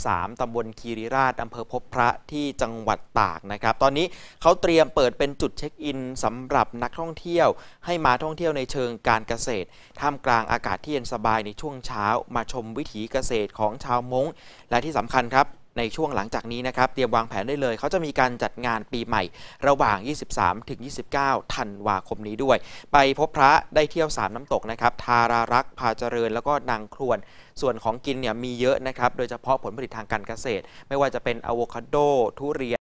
13ตำบลคีรีราชอำเภอพบพระที่จังหวัดตากนะครับ ตอนนี้เขาเตรียมเปิดเป็นจุดเช็คอินสำหรับนักท่องเที่ยว ให้มาท่องเที่ยวในเชิงการเกษตร ท่ามกลางอากาศที่เย็นสบายในช่วงเช้ามาชมวิถีเกษตรของชาวมง้ง และที่สำคัญครับในช่วงหลังจากนี้นะครับเตรียมวางแผนได้เลยเขาจะมีการจัดงานปีใหม่ ระหว่าง 23 ถึง 29 ธันวาคมนี้ด้วย ไปพบพระได้เที่ยว3น้ำตกนะครับทารารักพาเจริญ แล้วก็นางครวน ส่วนของกินเนี่ยมีเยอะนะครับโดยเฉพาะผลผลิตทางการเกษตร ไม่ว่าจะเป็นอะโวคาโดทุเรียน